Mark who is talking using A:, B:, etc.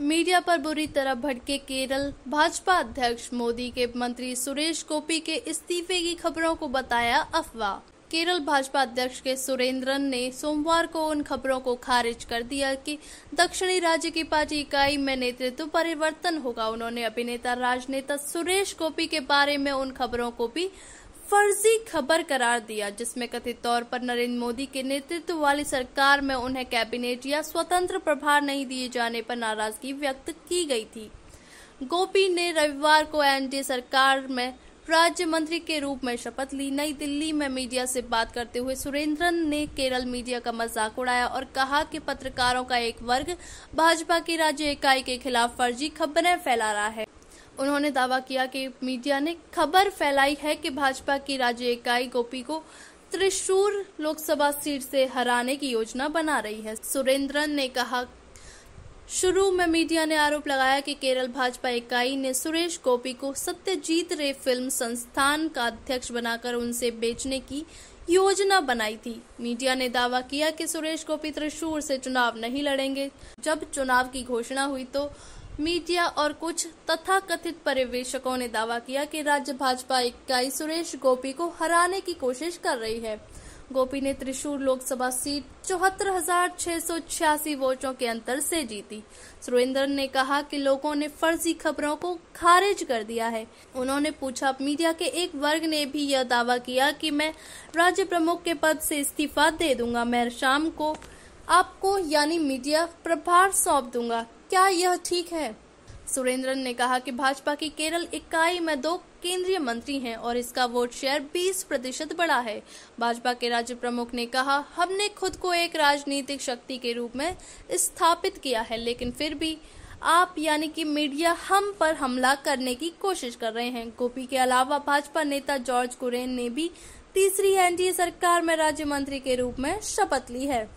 A: media पर बुरी तरह भड़के केरल भाजपा अध्यक्ष मोदी के मंत्री सुरेश गोपी के इस्तीफे की खबरों को बताया अफवाह केरल भाजपा अध्यक्ष के सुरेंद्रन ने सोमवार को उन खबरों को खारिज कर दिया कि दक्षिणी राज्य की पार्टी इकाई में नेतृत्व परिवर्तन होगा उन्होंने अभिनेता राजनेता सुरेश गोपी के बारे में उन खबरों को भी फर्जी खबर करार दिया जिसमें कथित तौर पर नरेंद्र मोदी के नेतृत्व वाली सरकार में उन्हें कैबिनेट या स्वतंत्र प्रभार नहीं दिए जाने पर नाराजगी व्यक्त की गई थी गोपी ने रविवार को एनडीए सरकार में राज्य मंत्री के रूप में शपथ ली नई दिल्ली में मीडिया से बात करते हुए सुरेंद्रन ने केरल मीडिया का मजाक उड़ाया और कहा कि पत्रकारों का एक वर्ग भाजपा की राज्य इकाई के खिलाफ फर्जी खबरें फैला रहा है उन्होंने दावा किया कि मीडिया ने खबर फैलाई है कि भाजपा की राज्य इकाई गोपी को त्रिशूर लोकसभा सीट से हराने की योजना बना रही है सुरेंद्रन ने कहा शुरू में मीडिया ने आरोप लगाया कि केरल भाजपा इकाई ने सुरेश गोपी को सत्यजीत रे फिल्म संस्थान का अध्यक्ष बनाकर उनसे बेचने की योजना बनाई थी मीडिया ने दावा किया कि सुरेश गोपी त्रिशूर से चुनाव नहीं लड़ेंगे जब चुनाव की घोषणा हुई तो मीडिया और कुछ तथाकथित पर्यवेक्षकों ने दावा किया कि राज्य भाजपा इकाई सुरेश गोपी को हराने की कोशिश कर रही है गोपी ने त्रिशूर लोकसभा सीट चौहत्तर हजार छह सौ छियासी वोटों के अंतर से जीती सुरेंद्र ने कहा कि लोगों ने फर्जी खबरों को खारिज कर दिया है उन्होंने पूछा मीडिया के एक वर्ग ने भी यह दावा किया कि मैं राज्य प्रमुख के पद से इस्तीफा दे दूंगा मैं शाम को आपको यानी मीडिया प्रभार सौंप दूंगा क्या यह ठीक है सुरेंद्रन ने कहा कि भाजपा की केरल इकाई में दो केंद्रीय मंत्री हैं और इसका वोट शेयर 20 प्रतिशत बढ़ा है भाजपा के राज्य प्रमुख ने कहा हमने खुद को एक राजनीतिक शक्ति के रूप में स्थापित किया है लेकिन फिर भी आप यानी कि मीडिया हम पर हमला करने की कोशिश कर रहे हैं गोपी के अलावा भाजपा नेता जॉर्ज कुरेन ने भी तीसरी एनडीए सरकार में राज्य मंत्री के रूप में शपथ ली है